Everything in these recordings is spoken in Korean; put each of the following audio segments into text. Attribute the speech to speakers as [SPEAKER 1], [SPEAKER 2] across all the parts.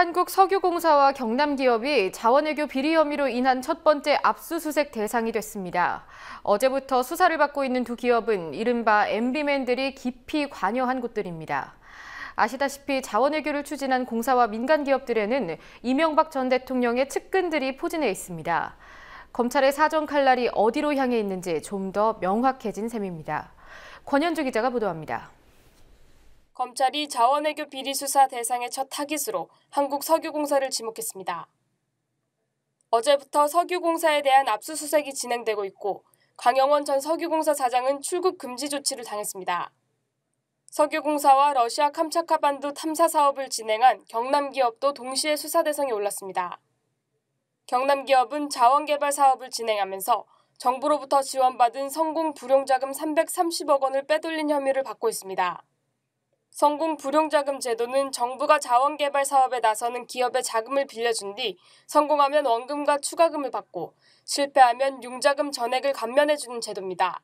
[SPEAKER 1] 한국석유공사와 경남기업이 자원외교 비리 혐의로 인한 첫 번째 압수수색 대상이 됐습니다. 어제부터 수사를 받고 있는 두 기업은 이른바 MB맨들이 깊이 관여한 곳들입니다. 아시다시피 자원외교를 추진한 공사와 민간기업들에는 이명박 전 대통령의 측근들이 포진해 있습니다. 검찰의 사정 칼날이 어디로 향해 있는지 좀 더 명확해진 셈입니다. 권현주 기자가 보도합니다.
[SPEAKER 2] 검찰이 자원외교 비리 수사 대상의 첫 타깃으로 한국석유공사를 지목했습니다. 어제부터 석유공사에 대한 압수수색이 진행되고 있고 강영원 전 석유공사 사장은 출국 금지 조치를 당했습니다. 석유공사와 러시아 캄차카반도 탐사 사업을 진행한 경남 기업도 동시에 수사 대상에 올랐습니다. 경남 기업은 자원개발 사업을 진행하면서 정부로부터 지원받은 성공 불용자금 330억 원을 빼돌린 혐의를 받고 있습니다. 성공 불용자금 제도는 정부가 자원개발 사업에 나서는 기업에 자금을 빌려준 뒤 성공하면 원금과 추가금을 받고 실패하면 융자금 전액을 감면해주는 제도입니다.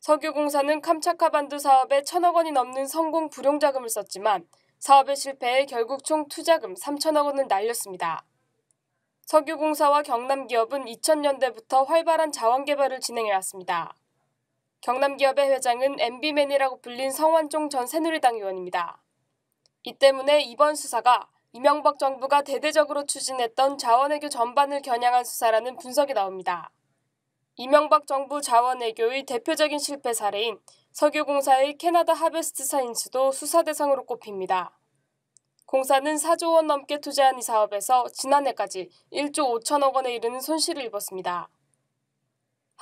[SPEAKER 2] 석유공사는 캄차카반도 사업에 천억 원이 넘는 성공 불용자금을 썼지만 사업의 실패에 결국 총 투자금 3천억 원을 날렸습니다. 석유공사와 경남기업은 2000년대부터 활발한 자원개발을 진행해왔습니다. 경남기업의 회장은 MB맨이라고 불린 성완종 전 새누리당 의원입니다. 이 때문에 이번 수사가 이명박 정부가 대대적으로 추진했던 자원외교 전반을 겨냥한 수사라는 분석이 나옵니다. 이명박 정부 자원외교의 대표적인 실패 사례인 석유공사의 캐나다 하베스트사 인수도 수사 대상으로 꼽힙니다. 공사는 4조 원 넘게 투자한 이 사업에서 지난해까지 1조 5천억 원에 이르는 손실을 입었습니다.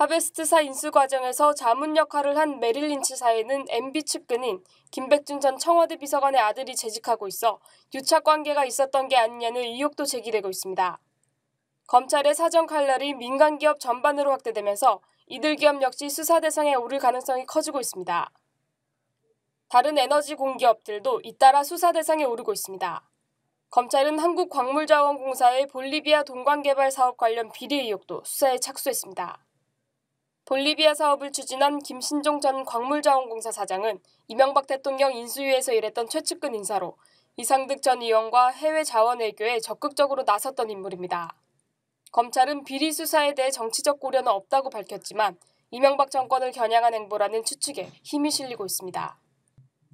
[SPEAKER 2] 하베스트사 인수 과정에서 자문 역할을 한 메릴 린치사에는 MB 측근인 김백준 전 청와대 비서관의 아들이 재직하고 있어 유착 관계가 있었던 게 아니냐는 의혹도 제기되고 있습니다. 검찰의 사정 칼날이 민간 기업 전반으로 확대되면서 이들 기업 역시 수사 대상에 오를 가능성이 커지고 있습니다. 다른 에너지 공기업들도 잇따라 수사 대상에 오르고 있습니다. 검찰은 한국광물자원공사의 볼리비아 동광개발 사업 관련 비리 의혹도 수사에 착수했습니다. 볼리비아 사업을 추진한 김신종 전 광물자원공사 사장은 이명박 대통령 인수위에서 일했던 최측근 인사로 이상득 전 의원과 해외 자원 외교에 적극적으로 나섰던 인물입니다. 검찰은 비리 수사에 대해 정치적 고려는 없다고 밝혔지만 이명박 정권을 겨냥한 행보라는 추측에 힘이 실리고 있습니다.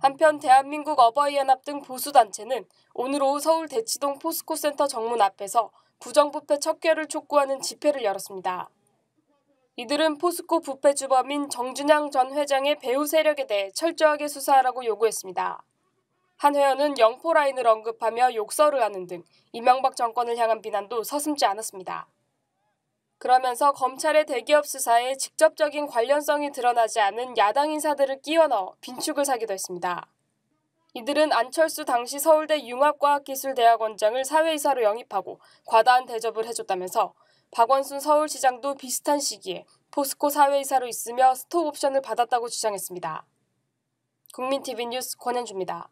[SPEAKER 2] 한편 대한민국 어버이연합 등 보수단체는 오늘 오후 서울 대치동 포스코센터 정문 앞에서 부정부패 척결을 촉구하는 집회를 열었습니다. 이들은 포스코 부패 주범인 정준향 전 회장의 배후 세력에 대해 철저하게 수사하라고 요구했습니다. 한 회원은 영포라인을 언급하며 욕설을 하는 등 이명박 정권을 향한 비난도 서슴지 않았습니다. 그러면서 검찰의 대기업 수사에 직접적인 관련성이 드러나지 않은 야당 인사들을 끼워 넣어 빈축을 사기도 했습니다. 이들은 안철수 당시 서울대 융합과학기술대학원장을 사회이사로 영입하고 과다한 대접을 해줬다면서 박원순 서울시장도 비슷한 시기에 포스코 사회이사로 있으며 스톡옵션을 받았다고
[SPEAKER 1] 주장했습니다. 국민TV 뉴스 권현주입니다.